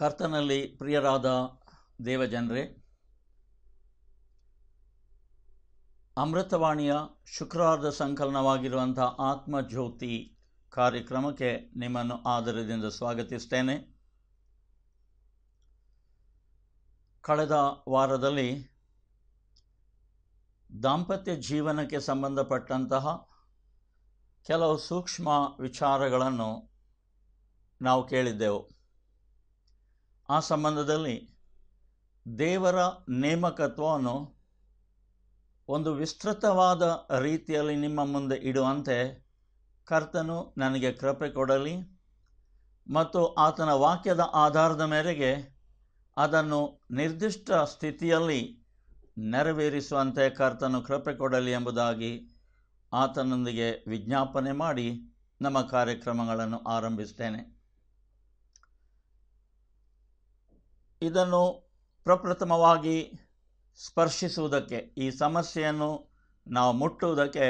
ಕರ್ತನಲ್ಲಿ ಪ್ರಿಯರಾದ ದೇವಜನರೇ ಅಮೃತವಾಣಿಯ ಶುಕ್ರವಾರದ ಸಂಕಲನವಾಗಿರುವಂಥ ಆತ್ಮಜ್ಯೋತಿ ಕಾರ್ಯಕ್ರಮಕ್ಕೆ ನಿಮ್ಮನ್ನು ಆದರದಿಂದ ಸ್ವಾಗತಿಸ್ತೇನೆ ಕಳೆದ ವಾರದಲ್ಲಿ ದಾಂಪತ್ಯ ಜೀವನಕ್ಕೆ ಸಂಬಂಧಪಟ್ಟಂತಹ ಕೆಲವು ಸೂಕ್ಷ್ಮ ವಿಚಾರಗಳನ್ನು ನಾವು ಕೇಳಿದ್ದೆವು ಆ ಸಂಬಂಧದಲ್ಲಿ ದೇವರ ನೇಮಕತ್ವವನ್ನು ಒಂದು ವಿಸ್ತೃತವಾದ ರೀತಿಯಲ್ಲಿ ನಿಮ್ಮ ಮುಂದೆ ಇಡುವಂತೆ ಕರ್ತನು ನನಗೆ ಕೃಪೆ ಕೊಡಲಿ ಮತ್ತು ಆತನ ವಾಕ್ಯದ ಆಧಾರದ ಮೇರೆಗೆ ಅದನ್ನು ನಿರ್ದಿಷ್ಟ ಸ್ಥಿತಿಯಲ್ಲಿ ನೆರವೇರಿಸುವಂತೆ ಕರ್ತನು ಕೃಪೆ ಕೊಡಲಿ ಎಂಬುದಾಗಿ ಆತನೊಂದಿಗೆ ವಿಜ್ಞಾಪನೆ ಮಾಡಿ ನಮ್ಮ ಕಾರ್ಯಕ್ರಮಗಳನ್ನು ಆರಂಭಿಸ್ತೇನೆ ಇದನ್ನು ಪ್ರಪ್ರಥಮವಾಗಿ ಸ್ಪರ್ಶಿಸುವುದಕ್ಕೆ ಈ ಸಮಸ್ಯೆಯನ್ನು ನಾವು ಮುಟ್ಟುವುದಕ್ಕೆ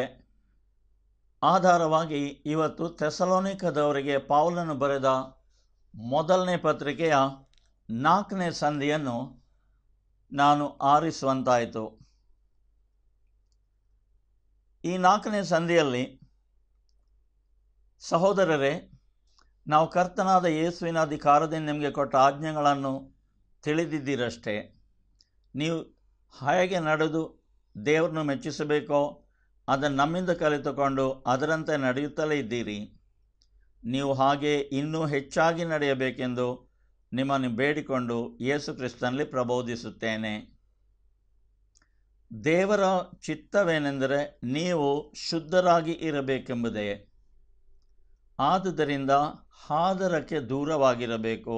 ಆಧಾರವಾಗಿ ಇವತ್ತು ಥೆಸಲೋನಿಕದವರಿಗೆ ಪಾವಲನ್ನು ಬರೆದ ಮೊದಲನೇ ಪತ್ರಿಕೆಯ ನಾಲ್ಕನೇ ಸಂಧಿಯನ್ನು ನಾನು ಆರಿಸುವಂತಾಯಿತು ಈ ನಾಲ್ಕನೇ ಸಂಧಿಯಲ್ಲಿ ಸಹೋದರರೇ ನಾವು ಕರ್ತನಾದ ಯೇಸುವಿನ ಅಧಿಕಾರದಿಂದ ನಿಮಗೆ ಕೊಟ್ಟ ಆಜ್ಞೆಗಳನ್ನು ತಿಳಿದಿದ್ದೀರಷ್ಟೇ ನೀವು ಹೇಗೆ ನಡೆದು ದೇವರನ್ನು ಮೆಚ್ಚಿಸಬೇಕೋ ಅದನ್ನು ನಮ್ಮಿಂದ ಕಲಿತುಕೊಂಡು ಅದರಂತೆ ನಡೆಯುತ್ತಲೇ ಇದ್ದೀರಿ ನೀವು ಹಾಗೆ ಇನ್ನೂ ಹೆಚ್ಚಾಗಿ ನಡೆಯಬೇಕೆಂದು ನಿಮ್ಮನ್ನು ಬೇಡಿಕೊಂಡು ಯೇಸು ಕ್ರಿಸ್ತನಲ್ಲಿ ಪ್ರಬೋಧಿಸುತ್ತೇನೆ ದೇವರ ಚಿತ್ತವೇನೆಂದರೆ ನೀವು ಶುದ್ಧರಾಗಿ ಇರಬೇಕೆಂಬುದೇ ಆದುದರಿಂದ ಹಾದರಕ್ಕೆ ದೂರವಾಗಿರಬೇಕು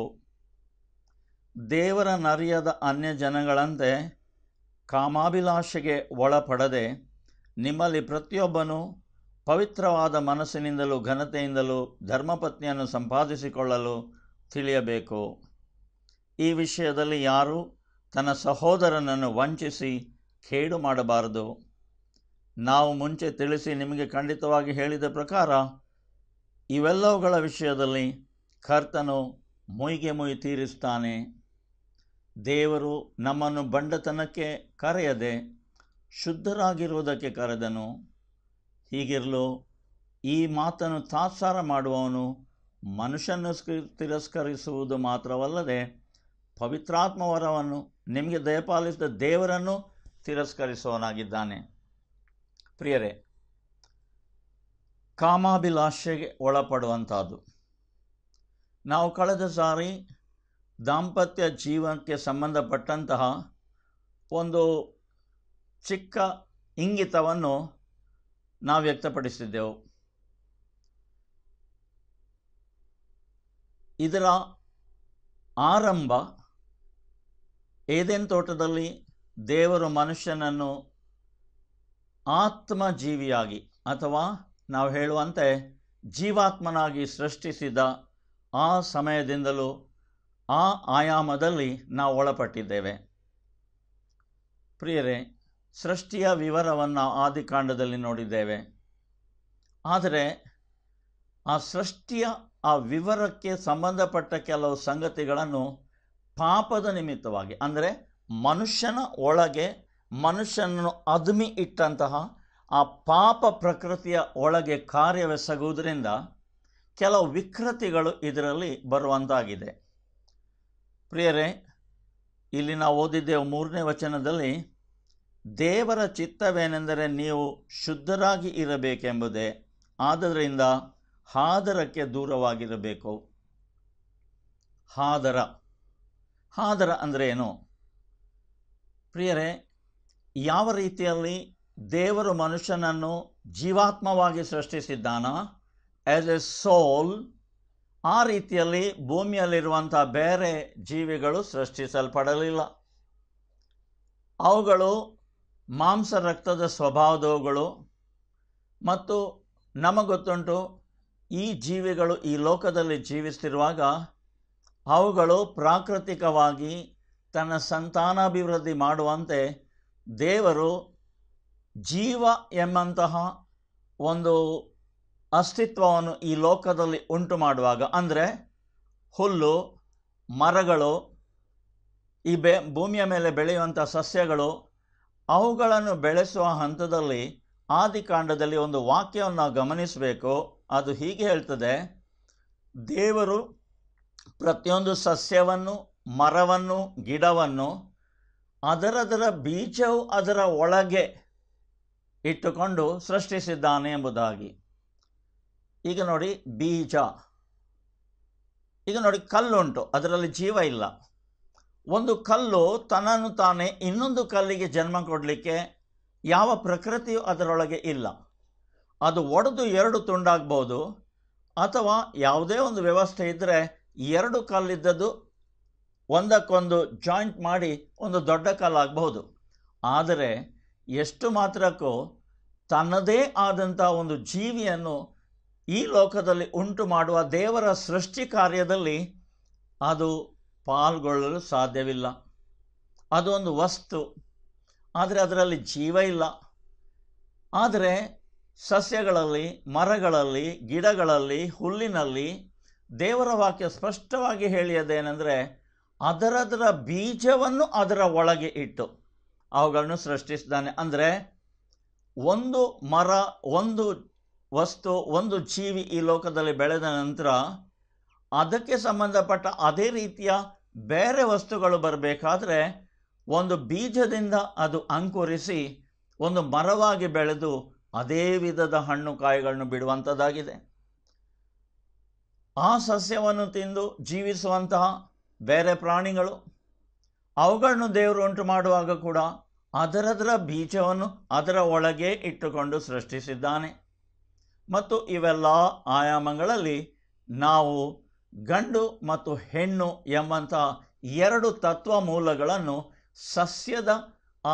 ದೇವರ ನರಿಯದ ಅನ್ಯ ಜನಗಳಂತೆ ಕಾಮಾಭಿಲಾಷೆಗೆ ಒಳಪಡದೆ ನಿಮ್ಮಲ್ಲಿ ಪ್ರತಿಯೊಬ್ಬನು ಪವಿತ್ರವಾದ ಮನಸ್ಸಿನಿಂದಲೂ ಘನತೆಯಿಂದಲೂ ಧರ್ಮಪತ್ನಿಯನ್ನು ಸಂಪಾದಿಸಿಕೊಳ್ಳಲು ತಿಳಿಯಬೇಕು ಈ ವಿಷಯದಲ್ಲಿ ಯಾರೂ ತನ್ನ ಸಹೋದರನನ್ನು ವಂಚಿಸಿ ಕೇಡು ಮಾಡಬಾರದು ನಾವು ಮುಂಚೆ ತಿಳಿಸಿ ನಿಮಗೆ ಖಂಡಿತವಾಗಿ ಹೇಳಿದ ಪ್ರಕಾರ ಇವೆಲ್ಲವುಗಳ ವಿಷಯದಲ್ಲಿ ಕರ್ತನು ಮುಯಿಗೆ ಮುಯಿ ತೀರಿಸ್ತಾನೆ ದೇವರು ನಮ್ಮನ್ನು ಬಂಡತನಕ್ಕೆ ಕರೆಯದೆ ಶುದ್ಧರಾಗಿರುವುದಕ್ಕೆ ಕರೆದನು ಹೀಗಿರಲು ಈ ಮಾತನ್ನು ತಾತ್ಸಾರ ಮಾಡುವವನು ಮನುಷ್ಯನ ತಿರಸ್ಕರಿಸುವುದು ಮಾತ್ರವಲ್ಲದೆ ಪವಿತ್ರಾತ್ಮವರವನ್ನು ನಿಮಗೆ ದಯಪಾಲಿಸಿದ ದೇವರನ್ನು ತಿರಸ್ಕರಿಸುವವನಾಗಿದ್ದಾನೆ ಪ್ರಿಯರೇ ಕಾಮಾಭಿಲಾಷೆಗೆ ಒಳಪಡುವಂಥದ್ದು ನಾವು ಕಳೆದ ಸಾರಿ ದಾಂಪತ್ಯ ಜೀವನಕ್ಕೆ ಸಂಬಂಧಪಟ್ಟಂತಹ ಒಂದು ಚಿಕ್ಕ ಇಂಗಿತವನ್ನು ನಾವು ವ್ಯಕ್ತಪಡಿಸಿದ್ದೆವು ಇದರ ಆರಂಭ ಏದೇನ್ ತೋಟದಲ್ಲಿ ದೇವರು ಮನುಷ್ಯನನ್ನು ಆತ್ಮಜೀವಿಯಾಗಿ ಅಥವಾ ನಾವು ಹೇಳುವಂತೆ ಜೀವಾತ್ಮನಾಗಿ ಸೃಷ್ಟಿಸಿದ ಆ ಸಮಯದಿಂದಲೂ ಆ ಆಯಾಮದಲ್ಲಿ ನಾವು ಒಳಪಟ್ಟಿದ್ದೇವೆ ಪ್ರಿಯರೇ ಸೃಷ್ಟಿಯ ವಿವರವನ್ನು ಆದಿಕಾಂಡದಲ್ಲಿ ನೋಡಿದ್ದೇವೆ ಆದರೆ ಆ ಸೃಷ್ಟಿಯ ಆ ವಿವರಕ್ಕೆ ಸಂಬಂಧಪಟ್ಟ ಕೆಲವು ಸಂಗತಿಗಳನ್ನು ಪಾಪದ ನಿಮಿತ್ತವಾಗಿ ಅಂದರೆ ಮನುಷ್ಯನ ಒಳಗೆ ಮನುಷ್ಯನನ್ನು ಅದುಮಿ ಇಟ್ಟಂತಹ ಆ ಪಾಪ ಪ್ರಕೃತಿಯ ಒಳಗೆ ಕಾರ್ಯವೆಸಗುವುದರಿಂದ ಕೆಲವು ವಿಕೃತಿಗಳು ಇದರಲ್ಲಿ ಬರುವಂತಾಗಿದೆ ಪ್ರಿಯರೇ ಇಲ್ಲಿ ನಾವು ಓದಿದ್ದೇವೆ ಮೂರನೇ ವಚನದಲ್ಲಿ ದೇವರ ಚಿತ್ತವೇನೆಂದರೆ ನೀವು ಶುದ್ಧರಾಗಿ ಇರಬೇಕೆಂಬುದೇ ಆದ್ದರಿಂದ ಹಾದರಕ್ಕೆ ದೂರವಾಗಿರಬೇಕು ಹಾದರ ಹಾದರ ಅಂದರೆ ಏನು ಪ್ರಿಯರೇ ಯಾವ ರೀತಿಯಲ್ಲಿ ದೇವರು ಮನುಷ್ಯನನ್ನು ಜೀವಾತ್ಮವಾಗಿ ಸೃಷ್ಟಿಸಿದ್ದಾನ ಆ್ಯಸ್ ಎ ಸೋಲ್ ಆ ರೀತಿಯಲ್ಲಿ ಭೂಮಿಯಲ್ಲಿರುವಂಥ ಬೇರೆ ಜೀವಿಗಳು ಸೃಷ್ಟಿಸಲ್ಪಡಲಿಲ್ಲ ಅವುಗಳು ಮಾಂಸ ರಕ್ತದ ಸ್ವಭಾವದವುಗಳು ಮತ್ತು ನಮಗೊತ್ತುಂಟು ಈ ಜೀವಿಗಳು ಈ ಲೋಕದಲ್ಲಿ ಜೀವಿಸ್ತಿರುವಾಗ ಅವುಗಳು ಪ್ರಾಕೃತಿಕವಾಗಿ ತನ್ನ ಸಂತಾನಾಭಿವೃದ್ಧಿ ಮಾಡುವಂತೆ ದೇವರು ಜೀವ ಎಂಬಂತಹ ಒಂದು ಅಸ್ತಿತ್ವವನ್ನು ಈ ಲೋಕದಲ್ಲಿ ಉಂಟು ಮಾಡುವಾಗ ಅಂದರೆ ಹುಲ್ಲು ಮರಗಳು ಈ ಬೆ ಭೂಮಿಯ ಮೇಲೆ ಬೆಳೆಯುವಂಥ ಸಸ್ಯಗಳು ಅವುಗಳನ್ನು ಬೆಳೆಸುವ ಹಂತದಲ್ಲಿ ಆದಿಕಾಂಡದಲ್ಲಿ ಒಂದು ವಾಕ್ಯವನ್ನು ನಾವು ಗಮನಿಸಬೇಕು ಅದು ಹೀಗೆ ಹೇಳ್ತದೆ ದೇವರು ಪ್ರತಿಯೊಂದು ಸಸ್ಯವನ್ನು ಮರವನ್ನು ಗಿಡವನ್ನು ಅದರದರ ಬೀಜವು ಅದರ ಒಳಗೆ ಇಟ್ಟುಕೊಂಡು ಸೃಷ್ಟಿಸಿದ್ದಾನೆ ಎಂಬುದಾಗಿ ಈಗ ನೋಡಿ ಬೀಜ ಈಗ ನೋಡಿ ಕಲ್ಲುಂಟು ಅದರಲ್ಲಿ ಜೀವ ಇಲ್ಲ ಒಂದು ಕಲ್ಲು ತನ್ನನ್ನು ತಾನೇ ಇನ್ನೊಂದು ಕಲ್ಲಿಗೆ ಜನ್ಮ ಕೊಡಲಿಕ್ಕೆ ಯಾವ ಪ್ರಕೃತಿಯು ಅದರೊಳಗೆ ಇಲ್ಲ ಅದು ಒಡೆದು ಎರಡು ತುಂಡಾಗ್ಬೋದು ಅಥವಾ ಯಾವುದೇ ಒಂದು ವ್ಯವಸ್ಥೆ ಇದ್ದರೆ ಎರಡು ಕಲ್ಲಿದ್ದದ್ದು ಒಂದಕ್ಕೊಂದು ಜಾಯಿಂಟ್ ಮಾಡಿ ಒಂದು ದೊಡ್ಡ ಕಲ್ಲಾಗಬಹುದು ಆದರೆ ಎಷ್ಟು ಮಾತ್ರಕ್ಕೂ ತನ್ನದೇ ಆದಂಥ ಒಂದು ಜೀವಿಯನ್ನು ಈ ಲೋಕದಲ್ಲಿ ಉಂಟು ಮಾಡುವ ದೇವರ ಸೃಷ್ಟಿ ಕಾರ್ಯದಲ್ಲಿ ಅದು ಪಾಲ್ಗೊಳ್ಳಲು ಸಾಧ್ಯವಿಲ್ಲ ಅದೊಂದು ವಸ್ತು ಆದರೆ ಅದರಲ್ಲಿ ಜೀವ ಇಲ್ಲ ಆದರೆ ಸಸ್ಯಗಳಲ್ಲಿ ಮರಗಳಲ್ಲಿ ಗಿಡಗಳಲ್ಲಿ ಹುಲ್ಲಿನಲ್ಲಿ ದೇವರ ವಾಕ್ಯ ಸ್ಪಷ್ಟವಾಗಿ ಹೇಳಿಯದೇನೆಂದರೆ ಅದರದರ ಬೀಜವನ್ನು ಅದರ ಒಳಗೆ ಇಟ್ಟು ಅವುಗಳನ್ನು ಸೃಷ್ಟಿಸಿದ್ದಾನೆ ಅಂದರೆ ಒಂದು ಮರ ಒಂದು ವಸ್ತು ಒಂದು ಜೀವಿ ಈ ಲೋಕದಲ್ಲಿ ಬೆಳೆದ ನಂತರ ಅದಕ್ಕೆ ಸಂಬಂಧಪಟ್ಟ ಅದೇ ರೀತಿಯ ಬೇರೆ ವಸ್ತುಗಳು ಬರಬೇಕಾದ್ರೆ ಒಂದು ಬೀಜದಿಂದ ಅದು ಅಂಕುರಿಸಿ ಒಂದು ಮರವಾಗಿ ಬೆಳೆದು ಅದೇ ವಿಧದ ಹಣ್ಣು ಕಾಯಿಗಳನ್ನು ಬಿಡುವಂಥದ್ದಾಗಿದೆ ಆ ಸಸ್ಯವನ್ನು ತಿಂದು ಜೀವಿಸುವಂತಹ ಬೇರೆ ಪ್ರಾಣಿಗಳು ಅವುಗಳನ್ನು ದೇವರು ಉಂಟು ಮಾಡುವಾಗ ಕೂಡ ಅದರದರ ಬೀಜವನ್ನು ಅದರ ಒಳಗೆ ಇಟ್ಟುಕೊಂಡು ಸೃಷ್ಟಿಸಿದ್ದಾನೆ ಮತ್ತು ಇವೆಲ್ಲ ಆಯಾಮಗಳಲ್ಲಿ ನಾವು ಗಂಡು ಮತ್ತು ಹೆಣ್ಣು ಎಂಬಂಥ ಎರಡು ತತ್ವ ಮೂಲಗಳನ್ನು ಸಸ್ಯದ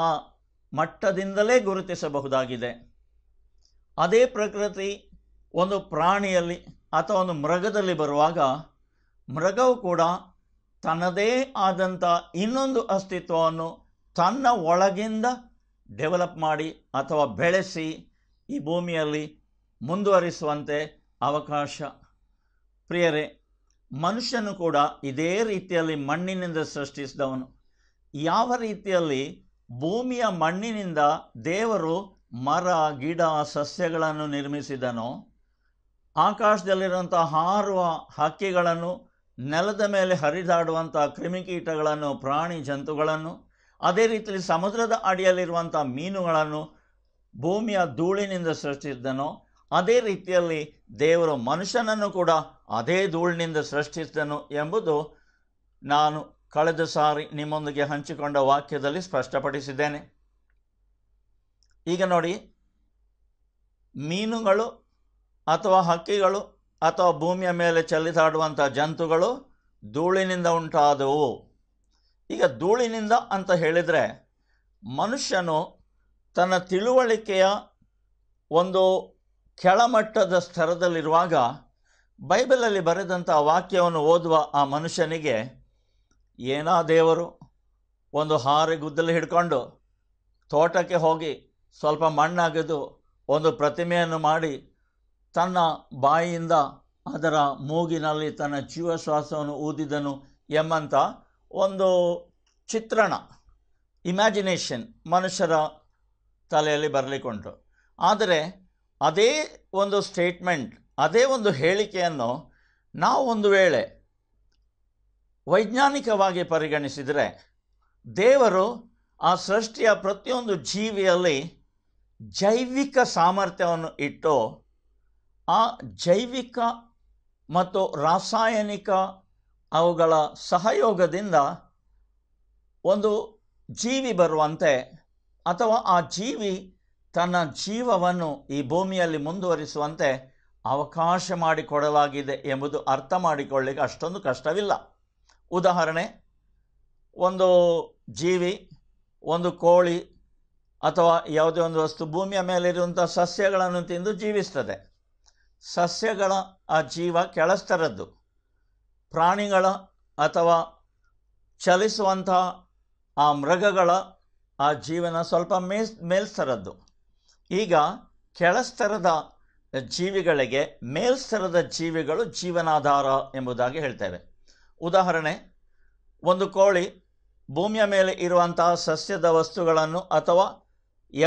ಆ ಮಟ್ಟದಿಂದಲೇ ಗುರುತಿಸಬಹುದಾಗಿದೆ ಅದೇ ಪ್ರಕೃತಿ ಒಂದು ಪ್ರಾಣಿಯಲ್ಲಿ ಅಥವಾ ಒಂದು ಮೃಗದಲ್ಲಿ ಬರುವಾಗ ಮೃಗವು ಕೂಡ ತನ್ನದೇ ಆದಂಥ ಇನ್ನೊಂದು ಅಸ್ತಿತ್ವವನ್ನು ತನ್ನ ಒಳಗಿಂದ ಡೆವಲಪ್ ಮಾಡಿ ಅಥವಾ ಬೆಳೆಸಿ ಈ ಭೂಮಿಯಲ್ಲಿ ಮುಂದುವರಿಸುವಂತೆ ಅವಕಾಶ ಪ್ರಿಯರೇ ಮನುಷ್ಯನು ಕೂಡ ಇದೇ ರೀತಿಯಲ್ಲಿ ಮಣ್ಣಿನಿಂದ ಸೃಷ್ಟಿಸಿದವನು ಯಾವ ರೀತಿಯಲ್ಲಿ ಭೂಮಿಯ ಮಣ್ಣಿನಿಂದ ದೇವರು ಮರ ಗಿಡ ಸಸ್ಯಗಳನ್ನು ನಿರ್ಮಿಸಿದನೋ ಆಕಾಶದಲ್ಲಿರುವಂಥ ಹಾರುವ ಹಕ್ಕಿಗಳನ್ನು ನೆಲದ ಮೇಲೆ ಹರಿದಾಡುವಂಥ ಕ್ರಿಮಿಕೀಟಗಳನ್ನು ಪ್ರಾಣಿ ಜಂತುಗಳನ್ನು ಅದೇ ರೀತಿಯಲ್ಲಿ ಸಮುದ್ರದ ಅಡಿಯಲ್ಲಿರುವಂಥ ಮೀನುಗಳನ್ನು ಭೂಮಿಯ ಧೂಳಿನಿಂದ ಸೃಷ್ಟಿಸಿದನೋ ಅದೇ ರೀತಿಯಲ್ಲಿ ದೇವರು ಮನುಷ್ಯನನ್ನು ಕೂಡ ಅದೇ ಧೂಳಿನಿಂದ ಸೃಷ್ಟಿಸಿದನು ಎಂಬುದು ನಾನು ಕಳೆದ ಸಾರಿ ನಿಮ್ಮೊಂದಿಗೆ ಹಂಚಿಕೊಂಡ ವಾಕ್ಯದಲ್ಲಿ ಸ್ಪಷ್ಟಪಡಿಸಿದ್ದೇನೆ ಈಗ ನೋಡಿ ಮೀನುಗಳು ಅಥವಾ ಹಕ್ಕಿಗಳು ಅಥವಾ ಭೂಮಿಯ ಮೇಲೆ ಚಲಿದಾಡುವಂಥ ಜಂತುಗಳು ಧೂಳಿನಿಂದ ಉಂಟಾದವು ಈಗ ಧೂಳಿನಿಂದ ಅಂತ ಹೇಳಿದರೆ ಮನುಷ್ಯನು ತನ್ನ ತಿಳುವಳಿಕೆಯ ಒಂದು ಕೆಳಮಟ್ಟದ ಸ್ತರದಲ್ಲಿರುವಾಗ ಬೈಬಲಲ್ಲಿ ಬರೆದಂಥ ವಾಕ್ಯವನ್ನು ಓದುವ ಆ ಮನುಷ್ಯನಿಗೆ ಏನಾ ದೇವರು ಒಂದು ಹಾರೆ ಗುದ್ದಲು ಹಿಡ್ಕೊಂಡು ತೋಟಕ್ಕೆ ಹೋಗಿ ಸ್ವಲ್ಪ ಮಣ್ಣಾಗದು ಒಂದು ಪ್ರತಿಮೆಯನ್ನು ಮಾಡಿ ತನ್ನ ಬಾಯಿಯಿಂದ ಅದರ ಮೂಗಿನಲ್ಲಿ ತನ್ನ ಜೀವಶ್ವಾಸವನ್ನು ಊದಿದನು ಎಂಬಂಥ ಒಂದು ಚಿತ್ರಣ ಇಮ್ಯಾಜಿನೇಷನ್ ಮನುಷ್ಯರ ತಲೆಯಲ್ಲಿ ಬರಲಿಕ್ಕುಂಟು ಆದರೆ ಅದೇ ಒಂದು ಸ್ಟೇಟ್ಮೆಂಟ್ ಅದೇ ಒಂದು ಹೇಳಿಕೆಯನ್ನು ನಾವು ಒಂದು ವೇಳೆ ವೈಜ್ಞಾನಿಕವಾಗಿ ಪರಿಗಣಿಸಿದರೆ ದೇವರು ಆ ಸೃಷ್ಟಿಯ ಪ್ರತಿಯೊಂದು ಜೀವಿಯಲ್ಲಿ ಜೈವಿಕ ಸಾಮರ್ಥ್ಯವನ್ನು ಇಟ್ಟು ಆ ಜೈವಿಕ ಮತ್ತು ರಾಸಾಯನಿಕ ಅವುಗಳ ಸಹಯೋಗದಿಂದ ಒಂದು ಜೀವಿ ಬರುವಂತೆ ಅಥವಾ ಆ ಜೀವಿ ತನ್ನ ಜೀವವನ್ನು ಈ ಭೂಮಿಯಲ್ಲಿ ಮುಂದುವರಿಸುವಂತೆ ಅವಕಾಶ ಮಾಡಿಕೊಡಲಾಗಿದೆ ಎಂಬುದು ಅರ್ಥ ಮಾಡಿಕೊಳ್ಳಿಕ್ಕೆ ಅಷ್ಟೊಂದು ಕಷ್ಟವಿಲ್ಲ ಉದಾಹರಣೆ ಒಂದು ಜೀವಿ ಒಂದು ಕೋಳಿ ಅಥವಾ ಯಾವುದೇ ಒಂದು ವಸ್ತು ಭೂಮಿಯ ಮೇಲಿರುವಂಥ ಸಸ್ಯಗಳನ್ನು ತಿಂದು ಜೀವಿಸ್ತದೆ ಸಸ್ಯಗಳ ಆ ಜೀವ ಕೆಳಸ್ತರದ್ದು ಪ್ರಾಣಿಗಳ ಅಥವಾ ಚಲಿಸುವಂತಹ ಆ ಮೃಗಗಳ ಆ ಜೀವನ ಸ್ವಲ್ಪ ಮೇಸ್ ಮೇಲ್ಸ್ತರದ್ದು ಈಗ ಕೆಳಸ್ತರದ ಜೀವಿಗಳಿಗೆ ಮೇಲ್ಸ್ತರದ ಜೀವಿಗಳು ಜೀವನಾಧಾರ ಎಂಬುದಾಗಿ ಹೇಳ್ತೇವೆ ಉದಾಹರಣೆ ಒಂದು ಕೋಳಿ ಭೂಮಿಯ ಮೇಲೆ ಇರುವಂತಹ ಸಸ್ಯದ ವಸ್ತುಗಳನ್ನು ಅಥವಾ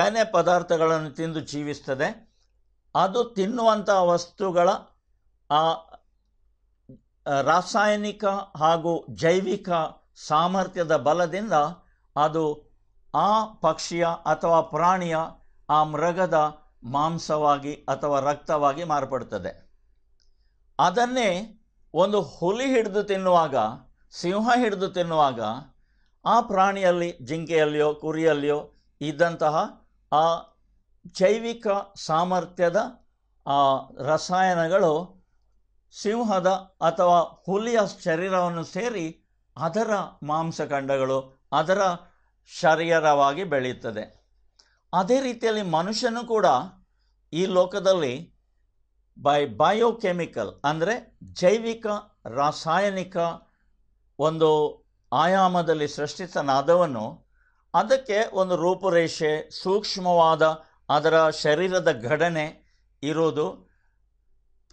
ಏನೇ ಪದಾರ್ಥಗಳನ್ನು ತಿಂದು ಜೀವಿಸ್ತದೆ ಅದು ತಿನ್ನುವಂತಹ ವಸ್ತುಗಳ ಆ ರಾಸಾಯನಿಕ ಹಾಗೂ ಜೈವಿಕ ಸಾಮರ್ಥ್ಯದ ಬಲದಿಂದ ಅದು ಆ ಪಕ್ಷಿಯ ಅಥವಾ ಪ್ರಾಣಿಯ ಆ ಮೃಗದ ಮಾಂಸವಾಗಿ ಅಥವಾ ರಕ್ತವಾಗಿ ಮಾರ್ಪಡ್ತದೆ ಅದನ್ನೇ ಒಂದು ಹುಲಿ ಹಿಡಿದು ತಿನ್ನುವಾಗ ಸಿಂಹ ಹಿಡಿದು ತಿನ್ನುವಾಗ ಆ ಪ್ರಾಣಿಯಲ್ಲಿ ಜಿಂಕೆಯಲ್ಲಿಯೋ ಕುರಿಯಲ್ಲಿಯೋ ಇದ್ದಂತಹ ಆ ಜೈವಿಕ ಸಾಮರ್ಥ್ಯದ ಆ ರಸಾಯನಗಳು ಸಿಂಹದ ಅಥವಾ ಹುಲಿಯ ಶರೀರವನ್ನು ಸೇರಿ ಅದರ ಮಾಂಸಖಂಡಗಳು ಅದರ ಶರೀರವಾಗಿ ಬೆಳೆಯುತ್ತದೆ ಅದೇ ರೀತಿಯಲ್ಲಿ ಮನುಷ್ಯನು ಕೂಡ ಈ ಲೋಕದಲ್ಲಿ ಬೈ ಬಯೋಕೆಮಿಕಲ್ ಅಂದರೆ ಜೈವಿಕ ರಾಸಾಯನಿಕ ಒಂದು ಆಯಾಮದಲ್ಲಿ ಸೃಷ್ಟಿತನಾದವನು ಅದಕ್ಕೆ ಒಂದು ರೂಪುರೇಷೆ ಸೂಕ್ಷ್ಮವಾದ ಅದರ ಶರೀರದ ಘಟನೆ ಇರೋದು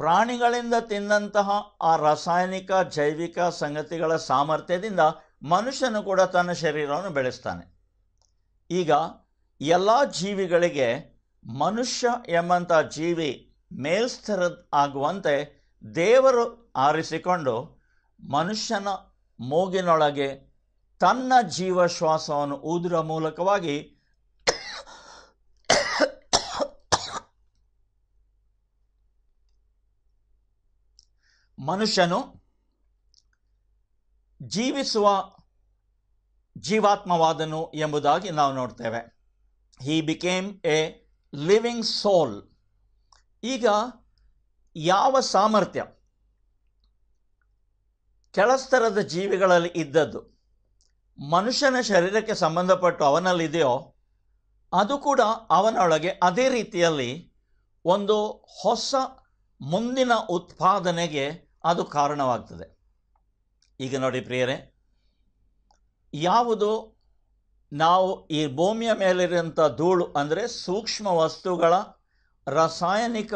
ಪ್ರಾಣಿಗಳಿಂದ ತಿಂದಂತಹ ಆ ರಾಸಾಯನಿಕ ಜೈವಿಕ ಸಂಗತಿಗಳ ಸಾಮರ್ಥ್ಯದಿಂದ ಮನುಷ್ಯನು ಕೂಡ ತನ್ನ ಶರೀರವನ್ನು ಬೆಳೆಸ್ತಾನೆ ಈಗ ಎಲ್ಲ ಜೀವಿಗಳಿಗೆ ಮನುಷ್ಯ ಎಂಬಂಥ ಜೀವಿ ಮೇಲ್ಸ್ಥರ ಆಗುವಂತೆ ದೇವರು ಆರಿಸಿಕೊಂಡು ಮನುಷ್ಯನ ಮೂಗಿನೊಳಗೆ ತನ್ನ ಜೀವಶ್ವಾಸವನ್ನು ಊದುವ ಮೂಲಕವಾಗಿ ಮನುಷ್ಯನು ಜೀವಿಸುವ ಜೀವಾತ್ಮವಾದನು ಎಂಬುದಾಗಿ ನಾವು ನೋಡ್ತೇವೆ he became a living soul ಈಗ ಯಾವ ಸಾಮರ್ಥ್ಯ ಕೆಳಸ್ತರದ ಜೀವಿಗಳಲ್ಲಿ ಇದ್ದದ್ದು ಮನುಷ್ಯನ ಶರೀರಕ್ಕೆ ಸಂಬಂಧಪಟ್ಟು ಅವನಲ್ಲಿದೆಯೋ ಅದು ಕೂಡ ಅವನೊಳಗೆ ಅದೇ ರೀತಿಯಲ್ಲಿ ಒಂದು ಹೊಸ ಮುಂದಿನ ಉತ್ಪಾದನೆಗೆ ಅದು ಕಾರಣವಾಗ್ತದೆ ಈಗ ನೋಡಿ ಪ್ರಿಯರೇ ಯಾವುದು ನಾವು ಈ ಭೂಮಿಯ ಮೇಲಿರುವಂಥ ಧೂಳು ಅಂದರೆ ಸೂಕ್ಷ್ಮ ವಸ್ತುಗಳ ರಾಸಾಯನಿಕ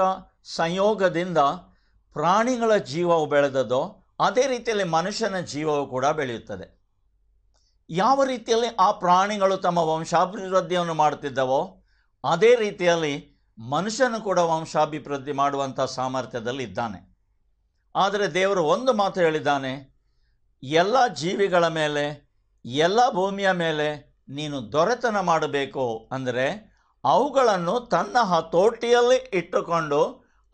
ಸಂಯೋಗದಿಂದ ಪ್ರಾಣಿಗಳ ಜೀವವು ಬೆಳೆದದೋ ಅದೇ ರೀತಿಯಲ್ಲಿ ಮನುಷ್ಯನ ಜೀವವು ಕೂಡ ಬೆಳೆಯುತ್ತದೆ ಯಾವ ರೀತಿಯಲ್ಲಿ ಆ ಪ್ರಾಣಿಗಳು ತಮ್ಮ ವಂಶಾಭಿವೃದ್ಧಿಯನ್ನು ಮಾಡುತ್ತಿದ್ದವೋ ಅದೇ ರೀತಿಯಲ್ಲಿ ಮನುಷ್ಯನು ಕೂಡ ವಂಶಾಭಿವೃದ್ಧಿ ಮಾಡುವಂಥ ಸಾಮರ್ಥ್ಯದಲ್ಲಿ ಇದ್ದಾನೆ ಆದರೆ ದೇವರು ಒಂದು ಮಾತು ಹೇಳಿದ್ದಾನೆ ಎಲ್ಲ ಜೀವಿಗಳ ಮೇಲೆ ಎಲ್ಲ ಭೂಮಿಯ ಮೇಲೆ ನೀನು ದೊರೆತನ ಮಾಡಬೇಕು ಅಂದರೆ ಅವುಗಳನ್ನು ತನ್ನ ಹತೋಟಿಯಲ್ಲಿ ಇಟ್ಟುಕೊಂಡು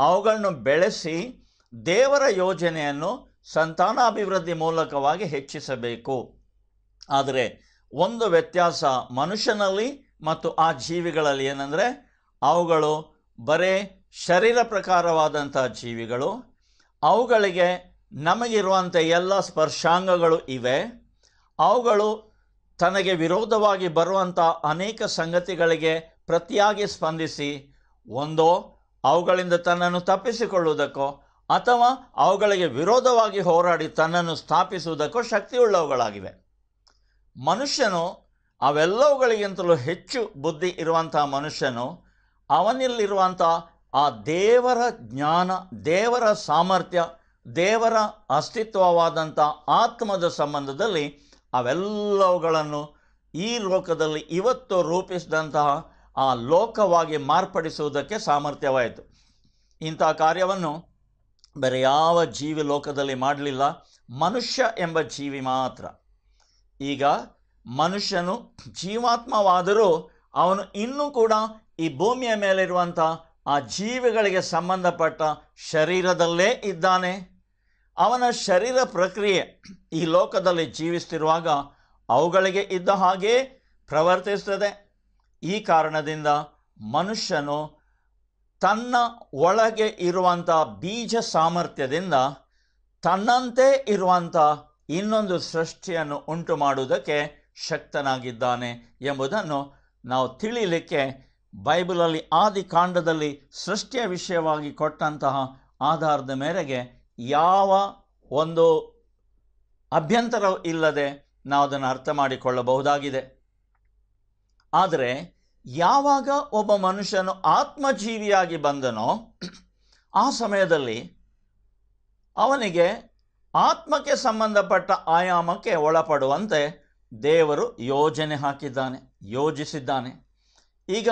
ಅವುಗಳನ್ನು ಬೆಳೆಸಿ ದೇವರ ಯೋಜನೆಯನ್ನು ಸಂತಾನಾಭಿವೃದ್ಧಿ ಮೂಲಕವಾಗಿ ಹೆಚ್ಚಿಸಬೇಕು ಆದರೆ ಒಂದು ವ್ಯತ್ಯಾಸ ಮನುಷ್ಯನಲ್ಲಿ ಮತ್ತು ಆ ಜೀವಿಗಳಲ್ಲಿ ಏನಂದರೆ ಅವುಗಳು ಬರೇ ಶರೀರ ಪ್ರಕಾರವಾದಂಥ ಜೀವಿಗಳು ಅವುಗಳಿಗೆ ನಮಗಿರುವಂಥ ಎಲ್ಲ ಸ್ಪರ್ಶಾಂಗಗಳು ಇವೆ ಅವುಗಳು ತನಗೆ ವಿರೋಧವಾಗಿ ಬರುವಂಥ ಅನೇಕ ಸಂಗತಿಗಳಿಗೆ ಪ್ರತಿಯಾಗಿ ಸ್ಪಂದಿಸಿ ಒಂದೋ ಅವುಗಳಿಂದ ತನ್ನನ್ನು ತಪ್ಪಿಸಿಕೊಳ್ಳುವುದಕ್ಕೋ ಅಥವಾ ಅವುಗಳಿಗೆ ವಿರೋಧವಾಗಿ ಹೋರಾಡಿ ತನ್ನನ್ನು ಸ್ಥಾಪಿಸುವುದಕ್ಕೋ ಶಕ್ತಿಯುಳ್ಳವುಗಳಾಗಿವೆ ಮನುಷ್ಯನು ಅವೆಲ್ಲವುಗಳಿಗಿಂತಲೂ ಹೆಚ್ಚು ಬುದ್ಧಿ ಇರುವಂಥ ಮನುಷ್ಯನು ಅವನಲ್ಲಿರುವಂಥ ಆ ದೇವರ ಜ್ಞಾನ ದೇವರ ಸಾಮರ್ಥ್ಯ ದೇವರ ಅಸ್ತಿತ್ವವಾದಂಥ ಆತ್ಮದ ಸಂಬಂಧದಲ್ಲಿ ಅವೆಲ್ಲವುಗಳನ್ನು ಈ ಲೋಕದಲ್ಲಿ ಇವತ್ತು ರೂಪಿಸಿದಂತಹ ಆ ಲೋಕವಾಗಿ ಮಾರ್ಪಡಿಸುವುದಕ್ಕೆ ಸಾಮರ್ಥ್ಯವಾಯಿತು ಇಂಥ ಕಾರ್ಯವನ್ನು ಬೇರೆ ಯಾವ ಜೀವಿ ಲೋಕದಲ್ಲಿ ಮಾಡಲಿಲ್ಲ ಮನುಷ್ಯ ಎಂಬ ಜೀವಿ ಮಾತ್ರ ಈಗ ಮನುಷ್ಯನು ಜೀವಾತ್ಮವಾದರೂ ಅವನು ಇನ್ನೂ ಕೂಡ ಈ ಭೂಮಿಯ ಮೇಲಿರುವಂಥ ಆ ಜೀವಿಗಳಿಗೆ ಸಂಬಂಧಪಟ್ಟ ಶರೀರದಲ್ಲೇ ಇದ್ದಾನೆ ಅವನ ಶರೀರ ಪ್ರಕ್ರಿಯೆ ಈ ಲೋಕದಲ್ಲಿ ಜೀವಿಸ್ತಿರುವಾಗ ಅವುಗಳಿಗೆ ಇದ್ದ ಹಾಗೆ ಪ್ರವರ್ತಿಸ್ತದೆ ಈ ಕಾರಣದಿಂದ ಮನುಷ್ಯನು ತನ್ನ ಒಳಗೆ ಇರುವಂಥ ಬೀಜ ಸಾಮರ್ಥ್ಯದಿಂದ ತನ್ನಂತೆ ಇರುವಂಥ ಇನ್ನೊಂದು ಸೃಷ್ಟಿಯನ್ನು ಉಂಟು ಮಾಡುವುದಕ್ಕೆ ಶಕ್ತನಾಗಿದ್ದಾನೆ ಎಂಬುದನ್ನು ನಾವು ತಿಳಿಯಲಿಕ್ಕೆ ಬೈಬಲಲ್ಲಿ ಆದಿ ಕಾಂಡದಲ್ಲಿ ಸೃಷ್ಟಿಯ ವಿಷಯವಾಗಿ ಕೊಟ್ಟಂತಹ ಆಧಾರದ ಮೇರೆಗೆ ಯಾವ ಒಂದು ಅಭ್ಯಂತರ ಇಲ್ಲದೆ ನಾವು ಅದನ್ನು ಅರ್ಥ ಮಾಡಿಕೊಳ್ಳಬಹುದಾಗಿದೆ ಆದರೆ ಯಾವಾಗ ಒಬ್ಬ ಮನುಷ್ಯನು ಆತ್ಮಜೀವಿಯಾಗಿ ಬಂದನೋ ಆ ಸಮಯದಲ್ಲಿ ಅವನಿಗೆ ಆತ್ಮಕ್ಕೆ ಸಂಬಂಧಪಟ್ಟ ಆಯಾಮಕ್ಕೆ ಒಳಪಡುವಂತೆ ದೇವರು ಯೋಜನೆ ಹಾಕಿದ್ದಾನೆ ಯೋಜಿಸಿದ್ದಾನೆ ಈಗ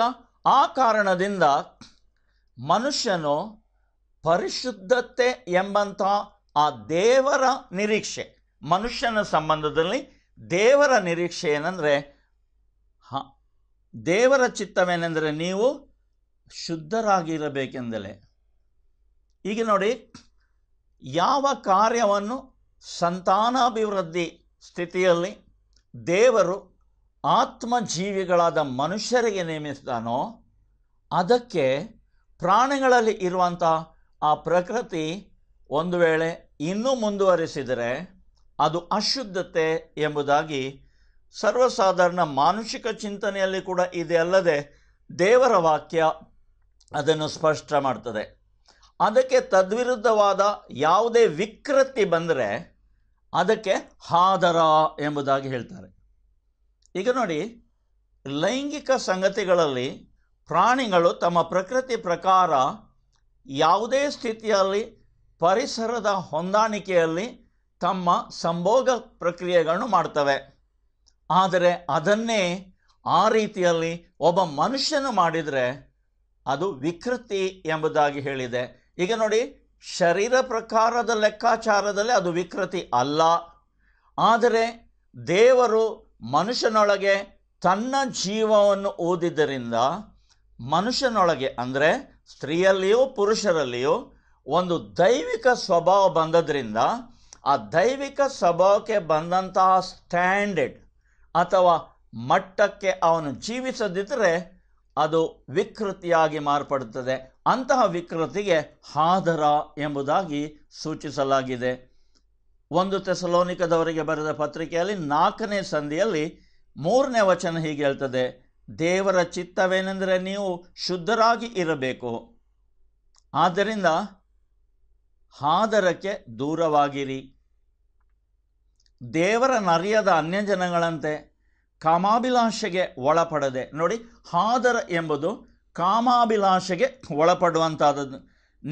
ಆ ಕಾರಣದಿಂದ ಮನುಷ್ಯನು ಪರಿಶುದ್ಧತೆ ಎಂಬಂಥ ಆ ದೇವರ ನಿರೀಕ್ಷೆ ಮನುಷ್ಯನ ಸಂಬಂಧದಲ್ಲಿ ದೇವರ ನಿರೀಕ್ಷೆ ಏನಂದರೆ ಹ ದೇವರ ಚಿತ್ತವೇನೆಂದರೆ ನೀವು ಶುದ್ಧರಾಗಿರಬೇಕೆಂದಲೇ ಈಗ ನೋಡಿ ಯಾವ ಕಾರ್ಯವನ್ನು ಸಂತಾನಾಭಿವೃದ್ಧಿ ಸ್ಥಿತಿಯಲ್ಲಿ ದೇವರು ಆತ್ಮಜೀವಿಗಳಾದ ಮನುಷ್ಯರಿಗೆ ನೇಮಿಸಿದಾನೋ ಅದಕ್ಕೆ ಪ್ರಾಣಿಗಳಲ್ಲಿ ಇರುವಂಥ ಆ ಪ್ರಕೃತಿ ಒಂದು ವೇಳೆ ಇನ್ನೂ ಮುಂದುವರಿಸಿದರೆ ಅದು ಅಶುದ್ಧತೆ ಎಂಬುದಾಗಿ ಸರ್ವಸಾಧಾರಣ ಮಾನುಷಿಕ ಚಿಂತನೆಯಲ್ಲಿ ಕೂಡ ಇದೆ ಅಲ್ಲದೆ ದೇವರ ವಾಕ್ಯ ಅದನ್ನು ಸ್ಪಷ್ಟ ಮಾಡ್ತದೆ ಅದಕ್ಕೆ ತದ್ವಿರುದ್ಧವಾದ ಯಾವುದೇ ವಿಕೃತಿ ಬಂದರೆ ಅದಕ್ಕೆ ಹಾದರ ಎಂಬುದಾಗಿ ಹೇಳ್ತಾರೆ ಈಗ ನೋಡಿ ಲೈಂಗಿಕ ಸಂಗತಿಗಳಲ್ಲಿ ಪ್ರಾಣಿಗಳು ತಮ್ಮ ಪ್ರಕೃತಿ ಪ್ರಕಾರ ಯಾವುದೇ ಸ್ಥಿತಿಯಲ್ಲಿ ಪರಿಸರದ ಹೊಂದಾಣಿಕೆಯಲ್ಲಿ ತಮ್ಮ ಸಂಭೋಗ ಪ್ರಕ್ರಿಯೆಗಳನ್ನು ಮಾಡ್ತವೆ ಆದರೆ ಅದನ್ನೇ ಆ ರೀತಿಯಲ್ಲಿ ಒಬ್ಬ ಮನುಷ್ಯನು ಮಾಡಿದರೆ ಅದು ವಿಕೃತಿ ಎಂಬುದಾಗಿ ಹೇಳಿದೆ ಈಗ ನೋಡಿ ಶರೀರ ಪ್ರಕಾರದ ಲೆಕ್ಕಾಚಾರದಲ್ಲಿ ಅದು ವಿಕೃತಿ ಅಲ್ಲ ಆದರೆ ದೇವರು ಮನುಷ್ಯನೊಳಗೆ ತನ್ನ ಜೀವವನ್ನು ಓದಿದ್ದರಿಂದ ಮನುಷ್ಯನೊಳಗೆ ಅಂದರೆ ಸ್ತ್ರೀಯಲ್ಲಿಯೋ ಪುರುಷರಲ್ಲಿಯೋ ಒಂದು ದೈವಿಕ ಸ್ವಭಾವ ಬಂದದ್ರಿಂದ ಆ ದೈವಿಕ ಸ್ವಭಾವಕ್ಕೆ ಬಂದಂತಹ ಸ್ಟ್ಯಾಂಡರ್ಡ್ ಅಥವಾ ಮಟ್ಟಕ್ಕೆ ಅವನು ಜೀವಿಸದಿದ್ದರೆ ಅದು ವಿಕೃತಿಯಾಗಿ ಮಾರ್ಪಡುತ್ತದೆ ಅಂತಹ ವಿಕೃತಿಗೆ ಹಾದರ ಎಂಬುದಾಗಿ ಸೂಚಿಸಲಾಗಿದೆ ಒಂದು ತೆಸಲೋನಿಕದವರಿಗೆ ಬರೆದ ಪತ್ರಿಕೆಯಲ್ಲಿ ನಾಲ್ಕನೇ ಸಂಧಿಯಲ್ಲಿ ಮೂರನೇ ವಚನ ಹೀಗೆ ಹೇಳ್ತದೆ ದೇವರ ಚಿತ್ತವೇನೆಂದರೆ ನೀವು ಶುದ್ಧರಾಗಿ ಇರಬೇಕು ಆದ್ದರಿಂದ ಹಾದರಕ್ಕೆ ದೂರವಾಗಿರಿ ದೇವರ ನರಿಯದ ಅನ್ಯಜನಗಳಂತೆ ಕಾಮಾಭಿಲಾಷೆಗೆ ಒಳಪಡದೆ ನೋಡಿ ಹಾದರ ಎಂಬುದು ಕಾಮಾಭಿಲಾಷೆಗೆ ಒಳಪಡುವಂಥದ್ದು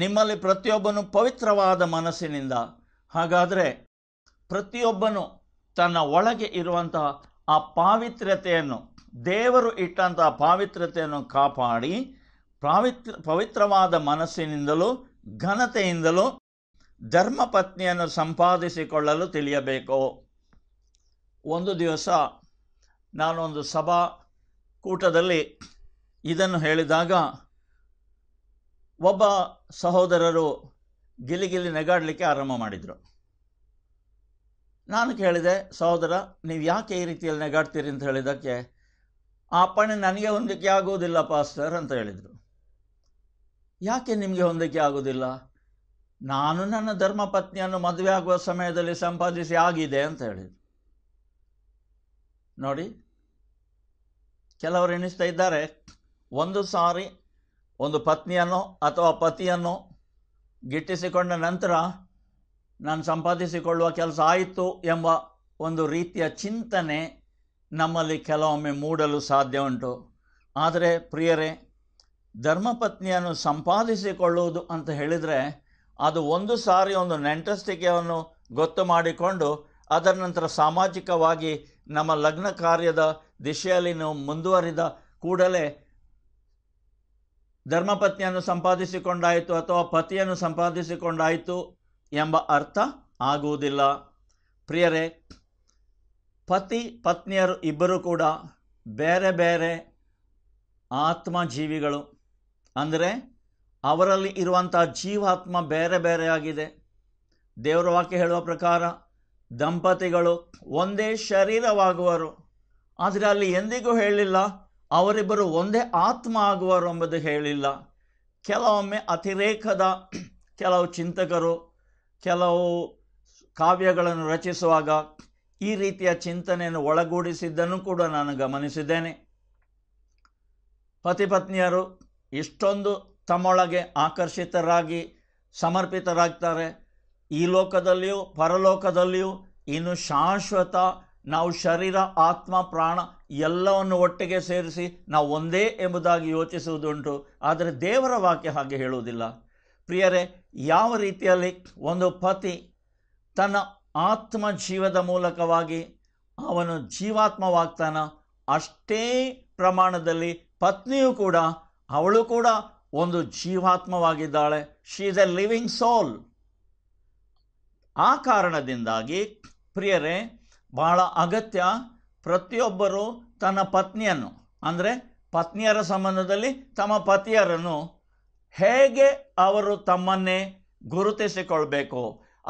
ನಿಮ್ಮಲ್ಲಿ ಪ್ರತಿಯೊಬ್ಬನು ಪವಿತ್ರವಾದ ಮನಸ್ಸಿನಿಂದ ಹಾಗಾದರೆ ಪ್ರತಿಯೊಬ್ಬನು ತನ್ನ ಒಳಗೆ ಇರುವಂತಹ ಆ ಪಾವಿತ್ರ್ಯತೆಯನ್ನು ದೇವರು ಇಟ್ಟಂಥ ಪಾವಿತ್ರ್ಯತೆಯನ್ನು ಕಾಪಾಡಿ ಪಾವಿತ್ರ ಪವಿತ್ರವಾದ ಮನಸ್ಸಿನಿಂದಲೂ ಘನತೆಯಿಂದಲೂ ಧರ್ಮಪತ್ನಿಯನ್ನು ಸಂಪಾದಿಸಿಕೊಳ್ಳಲು ತಿಳಿಯಬೇಕು ಒಂದು ದಿವಸ ನಾನೊಂದು ಸಭಾ ಕೂಟದಲ್ಲಿ ಇದನ್ನು ಹೇಳಿದಾಗ ಒಬ್ಬ ಸಹೋದರರು ಗಿಲಿಗಿಲಿ ನೆಗಾಡಲಿಕ್ಕೆ ಆರಂಭ ಮಾಡಿದರು ನಾನು ಕೇಳಿದೆ ಸಹೋದರ ನೀವು ಯಾಕೆ ಈ ರೀತಿಯಲ್ಲಿ ನೆಗಾಡ್ತೀರಿ ಅಂತ ಹೇಳಿದ್ದಕ್ಕೆ ಆ ಅಪ್ಪಣೆ ನನಗೆ ಹೊಂದಿಕೆ ಆಗುವುದಿಲ್ಲ ಪಾಸ್ಟರ್ ಅಂತ ಹೇಳಿದರು ಯಾಕೆ ನಿಮಗೆ ಹೊಂದಿಕೆ ಆಗೋದಿಲ್ಲ ನಾನು ನನ್ನ ಧರ್ಮಪತ್ನಿಯನ್ನು ಮದುವೆ ಆಗುವ ಸಮಯದಲ್ಲಿ ಸಂಪಾದಿಸಿ ಆಗಿದೆ ಅಂತ ಹೇಳಿದರು ನೋಡಿ ಕೆಲವರು ಎಣಿಸ್ತಾ ಇದ್ದಾರೆ ಒಂದು ಸಾರಿ ಒಂದು ಪತ್ನಿಯನ್ನು ಅಥವಾ ಪತಿಯನ್ನು ಗಿಟ್ಟಿಸಿಕೊಂಡ ನಂತರ ನಾನು ಸಂಪಾದಿಸಿಕೊಳ್ಳುವ ಕೆಲಸ ಆಯಿತು ಎಂಬ ಒಂದು ರೀತಿಯ ಚಿಂತನೆ ನಮ್ಮಲ್ಲಿ ಕೆಲವೊಮ್ಮೆ ಮೂಡಲು ಸಾಧ್ಯ ಉಂಟು ಆದರೆ ಪ್ರಿಯರೇ ಧರ್ಮಪತ್ನಿಯನ್ನು ಸಂಪಾದಿಸಿಕೊಳ್ಳುವುದು ಅಂತ ಹೇಳಿದರೆ ಅದು ಒಂದು ಸಾರಿ ಒಂದು ನೆಂಟಸ್ಟಿಕೆಯನ್ನು ಗೊತ್ತು ಮಾಡಿಕೊಂಡು ಅದರ ನಂತರ ಸಾಮಾಜಿಕವಾಗಿ ನಮ್ಮ ಲಗ್ನ ಕಾರ್ಯದ ದಿಶೆಯಲ್ಲಿ ನಾವು ಮುಂದುವರಿದ ಕೂಡಲೇ ಧರ್ಮಪತ್ನಿಯನ್ನು ಸಂಪಾದಿಸಿಕೊಂಡಾಯಿತು ಅಥವಾ ಪತಿಯನ್ನು ಸಂಪಾದಿಸಿಕೊಂಡಾಯಿತು ಎಂಬ ಅರ್ಥ ಆಗುವುದಿಲ್ಲ ಪ್ರಿಯರೇ ಪತಿ ಪತ್ನಿಯರು ಇಬ್ಬರು ಕೂಡ ಬೇರೆ ಬೇರೆ ಆತ್ಮಜೀವಿಗಳು ಅಂದರೆ ಅವರಲ್ಲಿ ಇರುವಂಥ ಜೀವಾತ್ಮ ಬೇರೆ ಬೇರೆಯಾಗಿದೆ ದೇವರ ವಾಕ್ಯ ಹೇಳುವ ಪ್ರಕಾರ ದಂಪತಿಗಳು ಒಂದೇ ಶರೀರವಾಗುವರು ಆದರೆ ಅಲ್ಲಿ ಎಂದಿಗೂ ಹೇಳಿಲ್ಲ ಅವರಿಬ್ಬರು ಒಂದೇ ಆತ್ಮ ಆಗುವರು ಎಂಬುದು ಹೇಳಿಲ್ಲ ಕೆಲವೊಮ್ಮೆ ಅತಿರೇಕದ ಕೆಲವು ಚಿಂತಕರು ಕೆಲವು ಕಾವ್ಯಗಳನ್ನು ರಚಿಸುವಾಗ ಈ ರೀತಿಯ ಚಿಂತನೆಯನ್ನು ಒಳಗೂಡಿಸಿದ್ದನ್ನು ಕೂಡ ನಾನು ಗಮನಿಸಿದ್ದೇನೆ ಪತಿಪತ್ನಿಯರು ಇಷ್ಟೊಂದು ತಮ್ಮೊಳಗೆ ಆಕರ್ಷಿತರಾಗಿ ಸಮರ್ಪಿತರಾಗ್ತಾರೆ ಈ ಲೋಕದಲ್ಲಿಯೂ ಪರಲೋಕದಲ್ಲಿಯೂ ಇನ್ನು ಶಾಶ್ವತ ನಾವು ಶರೀರ ಆತ್ಮ ಪ್ರಾಣ ಎಲ್ಲವನ್ನು ಒಟ್ಟಿಗೆ ಸೇರಿಸಿ ನಾವು ಒಂದೇ ಎಂಬುದಾಗಿ ಯೋಚಿಸುವುದುಂಟು ಆದರೆ ದೇವರ ವಾಕ್ಯ ಹಾಗೆ ಹೇಳುವುದಿಲ್ಲ ಪ್ರಿಯರೇ ಯಾವ ರೀತಿಯಲ್ಲಿ ಒಂದು ಪತಿ ತನ್ನ ಆತ್ಮ ಜೀವದ ಮೂಲಕವಾಗಿ ಅವನು ಜೀವಾತ್ಮವಾಗ್ತಾನ ಅಷ್ಟೇ ಪ್ರಮಾಣದಲ್ಲಿ ಪತ್ನಿಯು ಕೂಡ ಅವಳು ಕೂಡ ಒಂದು ಜೀವಾತ್ಮವಾಗಿದ್ದಾಳೆ she is a living soul ಆ ಕಾರಣದಿಂದಾಗಿ ಪ್ರಿಯರೇ ಬಹಳ ಅಗತ್ಯ ಪ್ರತಿಯೊಬ್ಬರೂ ತನ್ನ ಪತ್ನಿಯನ್ನು ಅಂದರೆ ಪತ್ನಿಯರ ಸಂಬಂಧದಲ್ಲಿ ತಮ್ಮ ಪತಿಯರನ್ನು ಹೇಗೆ ಅವರು ತಮ್ಮನ್ನೇ ಗುರುತಿಸಿಕೊಳ್ಬೇಕು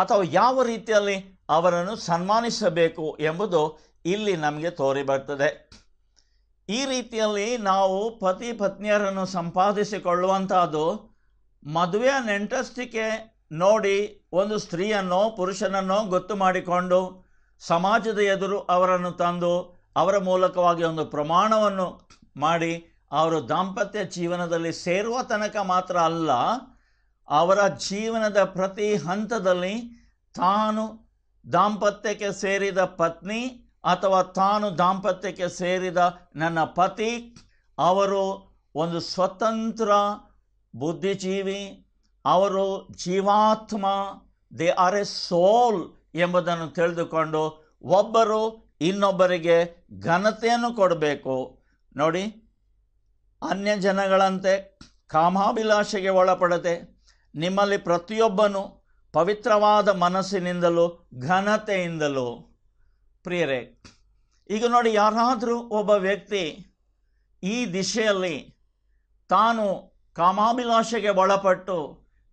ಅಥವಾ ಯಾವ ರೀತಿಯಲ್ಲಿ ಅವರನ್ನು ಸನ್ಮಾನಿಸಬೇಕು ಎಂಬುದು ಇಲ್ಲಿ ನಮಗೆ ತೋರಿ ಬರ್ತದೆ ಈ ರೀತಿಯಲ್ಲಿ ನಾವು ಪತಿ ಪತ್ನಿಯರನ್ನು ಸಂಪಾದಿಸಿಕೊಳ್ಳುವಂಥದ್ದು ಮದುವೆಯ ನೆಂಟಸ್ಟಿಕೆ ನೋಡಿ ಒಂದು ಸ್ತ್ರೀಯನ್ನೋ ಪುರುಷನನ್ನೋ ಗೊತ್ತು ಮಾಡಿಕೊಂಡು ಸಮಾಜದ ಎದುರು ಅವರನ್ನು ತಂದು ಅವರ ಮೂಲಕವಾಗಿ ಒಂದು ಪ್ರಮಾಣವನ್ನು ಮಾಡಿ ಅವರು ದಾಂಪತ್ಯ ಜೀವನದಲ್ಲಿ ಸೇರುವ ತನಕ ಮಾತ್ರ ಅಲ್ಲ ಅವರ ಜೀವನದ ಪ್ರತಿ ಹಂತದಲ್ಲಿ ತಾನು ದಾಂಪತ್ಯಕ್ಕೆ ಸೇರಿದ ಪತ್ನಿ ಅಥವಾ ತಾನು ದಾಂಪತ್ಯಕ್ಕೆ ಸೇರಿದ ನನ್ನ ಪತಿ ಅವರು ಒಂದು ಸ್ವತಂತ್ರ ಬುದ್ಧಿಜೀವಿ ಅವರು ಜೀವಾತ್ಮ ದೇ ಆರ್ ಎ ಸೋಲ್ ಎಂಬುದನ್ನು ತಿಳಿದುಕೊಂಡು ಒಬ್ಬರು ಇನ್ನೊಬ್ಬರಿಗೆ ಘನತೆಯನ್ನು ಕೊಡಬೇಕು ನೋಡಿ ಅನ್ಯ ಜನಗಳಂತೆ ಕಾಮಾಭಿಲಾಷೆಗೆ ಒಳಪಡದೆ ನಿಮ್ಮಲ್ಲಿ ಪ್ರತಿಯೊಬ್ಬನು ಪವಿತ್ರವಾದ ಮನಸ್ಸಿನಿಂದಲೂ ಘನತೆಯಿಂದಲೂ ಪ್ರಿಯರೇ ಈಗ ನೋಡಿ ಯಾರಾದರೂ ಒಬ್ಬ ವ್ಯಕ್ತಿ ಈ ದಿಶೆಯಲ್ಲಿ ತಾನು ಕಾಮಾಭಿಲಾಷೆಗೆ ಒಳಪಟ್ಟು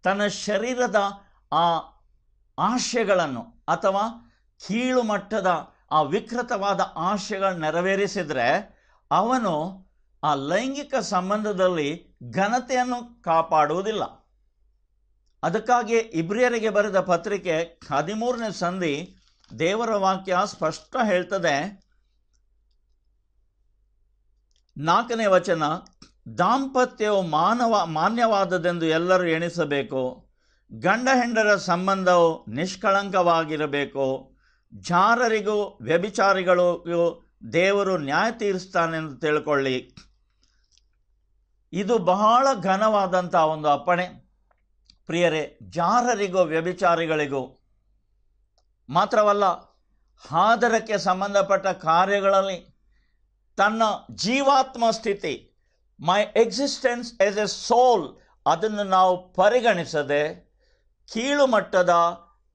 ತನ್ನ ಶರೀರದ ಆ ಆಶೆಗಳನ್ನು ಅಥವಾ ಕೀಳು ಮಟ್ಟದ ಆ ವಿಕೃತವಾದ ಆಶೆಗಳನ್ನ ನೆರವೇರಿಸಿದರೆ ಅವನು ಆ ಲೈಂಗಿಕ ಸಂಬಂಧದಲ್ಲಿ ಘನತೆಯನ್ನು ಕಾಪಾಡುವುದಿಲ್ಲ ಅದಕ್ಕಾಗಿ ಇಬ್ರಿಯರಿಗೆ ಬರೆದ ಪತ್ರಿಕೆ ಹದಿಮೂರನೇ ಸಂಧಿ ದೇವರ ವಾಕ್ಯ ಸ್ಪಷ್ಟ ಹೇಳ್ತದೆ ನಾಲ್ಕನೇ ವಚನ ದಾಂಪತ್ಯವು ಮಾನವ ಮಾನ್ಯವಾದದೆಂದು ಎಲ್ಲರೂ ಎಣಿಸಬೇಕು ಗಂಡ ಹೆಂಡರ ಸಂಬಂಧವು ನಿಷ್ಕಳಂಕವಾಗಿರಬೇಕು ಜಾರರಿಗೂ ವ್ಯಭಿಚಾರಿಗಳಿಗೂ ದೇವರು ನ್ಯಾಯ ತೀರಿಸ್ತಾನೆಂದು ತಿಳ್ಕೊಳ್ಳಿ ಇದು ಬಹಳ ಘನವಾದಂಥ ಒಂದು ಅಪ್ಪಣೆ ಪ್ರಿಯರೇ ಜಾರರಿಗೋ ವ್ಯಭಿಚಾರಿಗಳಿಗೋ ಮಾತ್ರವಲ್ಲ ಹಾದರಕ್ಕೆ ಸಂಬಂಧಪಟ್ಟ ಕಾರ್ಯಗಳಲ್ಲಿ ತನ್ನ ಜೀವಾತ್ಮ ಸ್ಥಿತಿ my existence as a soul ಅದನ್ನು ನಾವು ಪರಿಗಣಿಸದೆ ಕೀಳುಮಟ್ಟದ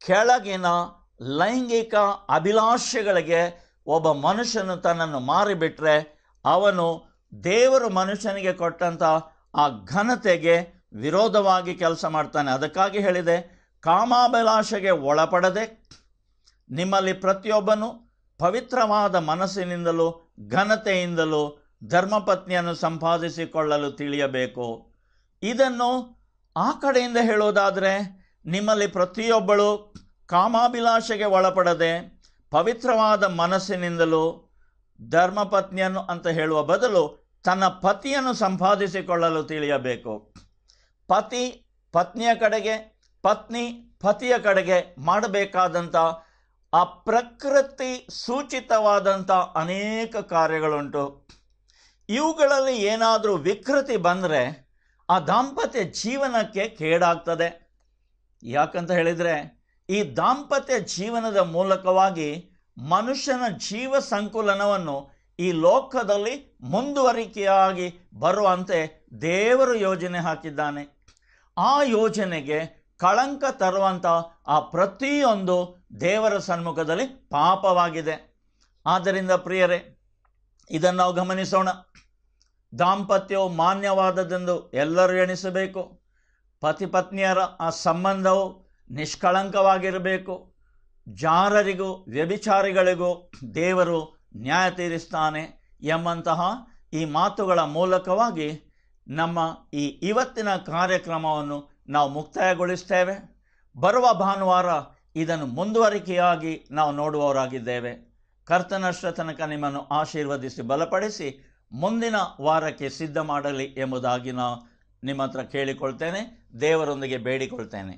ಕೆಳಗಿನ ಲೈಂಗಿಕ ಅಭಿಲಾಷೆಗಳಿಗೆ ಒಬ್ಬ ಮನುಷ್ಯನು ತನ್ನನ್ನು ಮಾರಿಬಿಟ್ರೆ ಅವನು ದೇವರು ಮನುಷ್ಯನಿಗೆ ಕೊಟ್ಟಂಥ ಆ ಘನತೆಗೆ ವಿರೋಧವಾಗಿ ಕೆಲಸ ಮಾಡ್ತಾನೆ ಅದಕ್ಕಾಗಿ ಹೇಳಿದೆ ಕಾಮಾಭಿಲಾಷೆಗೆ ಒಳಪಡದೆ ನಿಮ್ಮಲ್ಲಿ ಪ್ರತಿಯೊಬ್ಬನು ಪವಿತ್ರವಾದ ಮನಸ್ಸಿನಿಂದಲೂ ಘನತೆಯಿಂದಲೂ ಧರ್ಮಪತ್ನಿಯನ್ನು ಸಂಪಾದಿಸಿಕೊಳ್ಳಲು ತಿಳಿಯಬೇಕು ಇದನ್ನು ಆ ಕಡೆಯಿಂದ ಹೇಳೋದಾದರೆ ನಿಮ್ಮಲ್ಲಿ ಪ್ರತಿಯೊಬ್ಬಳು ಕಾಮಾಭಿಲಾಷೆಗೆ ಒಳಪಡದೆ ಪವಿತ್ರವಾದ ಮನಸ್ಸಿನಿಂದಲೂ ಧರ್ಮಪತ್ನಿಯನ್ನು ಅಂತ ಹೇಳುವ ಬದಲು ತನ್ನ ಪತಿಯನ್ನು ಸಂಪಾದಿಸಿಕೊಳ್ಳಲು ತಿಳಿಯಬೇಕು ಪತಿ ಪತ್ನಿಯ ಕಡೆಗೆ ಪತ್ನಿ ಪತಿಯ ಕಡೆಗೆ ಮಾಡಬೇಕಾದಂಥ ಆ ಪ್ರಕೃತಿ ಸೂಚಿತವಾದಂಥ ಅನೇಕ ಕಾರ್ಯಗಳುಂಟು ಇವುಗಳಲ್ಲಿ ಏನಾದರೂ ವಿಕೃತಿ ಬಂದರೆ ಆ ದಾಂಪತ್ಯ ಜೀವನಕ್ಕೆ ಕೇಡಾಗ್ತದೆ ಯಾಕಂತ ಹೇಳಿದರೆ ಈ ದಾಂಪತ್ಯ ಜೀವನದ ಮೂಲಕವಾಗಿ ಮನುಷ್ಯನ ಜೀವ ಸಂಕುಲನವನ್ನು ಈ ಲೋಕದಲ್ಲಿ ಮುಂದುವರಿಕೆಯಾಗಿ ಬರುವಂತೆ ದೇವರು ಯೋಜನೆ ಹಾಕಿದ್ದಾನೆ ಆ ಯೋಜನೆಗೆ ಕಳಂಕ ತರುವಂಥ ಆ ಪ್ರತಿಯೊಂದು ದೇವರ ಸನ್ಮುಖದಲ್ಲಿ ಪಾಪವಾಗಿದೆ ಆದ್ದರಿಂದ ಪ್ರಿಯರೇ ಇದನ್ನು ನಾವು ಗಮನಿಸೋಣ ದಾಂಪತ್ಯವು ಮಾನ್ಯವಾದದೆಂದು ಎಲ್ಲರೂ ಎಣಿಸಬೇಕು ಪತಿಪತ್ನಿಯರ ಪತ್ನಿಯರ ಆ ಸಂಬಂಧವು ನಿಷ್ಕಳಂಕವಾಗಿರಬೇಕು ಜಾರರಿಗೂ ವ್ಯಭಿಚಾರಿಗಳಿಗೂ ದೇವರು ನ್ಯಾಯ ತೀರಿಸ್ತಾನೆ ಎಂಬಂತಹ ಈ ಮಾತುಗಳ ಮೂಲಕವಾಗಿ ನಮ್ಮ ಈ ಇವತ್ತಿನ ಕಾರ್ಯಕ್ರಮವನ್ನು ನಾವು ಮುಕ್ತಾಯಗೊಳಿಸ್ತೇವೆ ಬರುವ ಭಾನುವಾರ ಇದನ್ನು ಮುಂದುವರಿಕೆಯಾಗಿ ನಾವು ನೋಡುವವರಾಗಿದ್ದೇವೆ ಕರ್ತನಷ್ಟ ತನಕ ನಿಮ್ಮನ್ನು ಆಶೀರ್ವದಿಸಿ ಬಲಪಡಿಸಿ ಮುಂದಿನ ವಾರಕ್ಕೆ ಸಿದ್ಧ ಮಾಡಲಿ ಎಂಬುದಾಗಿ ನಾವು ನಿಮ್ಮ ಹತ್ರ ಕೇಳಿಕೊಳ್ತೇನೆ ದೇವರೊಂದಿಗೆ ಬೇಡಿಕೊಳ್ತೇನೆ